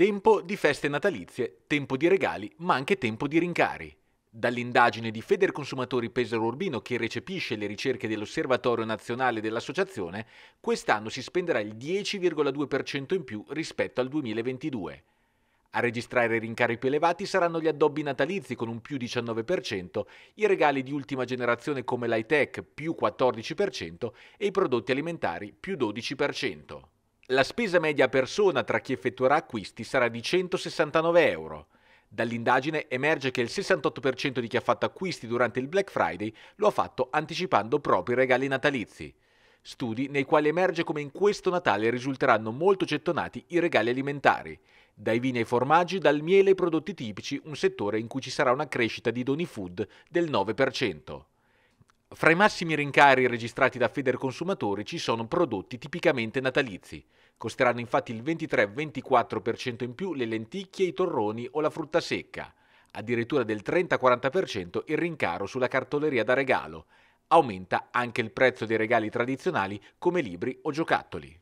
Tempo di feste natalizie, tempo di regali, ma anche tempo di rincari. Dall'indagine di Federconsumatori Pesaro Urbino che recepisce le ricerche dell'Osservatorio Nazionale dell'Associazione, quest'anno si spenderà il 10,2% in più rispetto al 2022. A registrare i rincari più elevati saranno gli addobbi natalizi con un più 19%, i regali di ultima generazione come l'high più 14% e i prodotti alimentari più 12%. La spesa media persona tra chi effettuerà acquisti sarà di 169 euro. Dall'indagine emerge che il 68% di chi ha fatto acquisti durante il Black Friday lo ha fatto anticipando proprio i regali natalizi. Studi nei quali emerge come in questo Natale risulteranno molto gettonati i regali alimentari. Dai vini ai formaggi, dal miele ai prodotti tipici, un settore in cui ci sarà una crescita di doni food del 9%. Fra i massimi rincari registrati da Federconsumatori ci sono prodotti tipicamente natalizi. Costeranno infatti il 23-24% in più le lenticchie, i torroni o la frutta secca. Addirittura del 30-40% il rincaro sulla cartoleria da regalo. Aumenta anche il prezzo dei regali tradizionali come libri o giocattoli.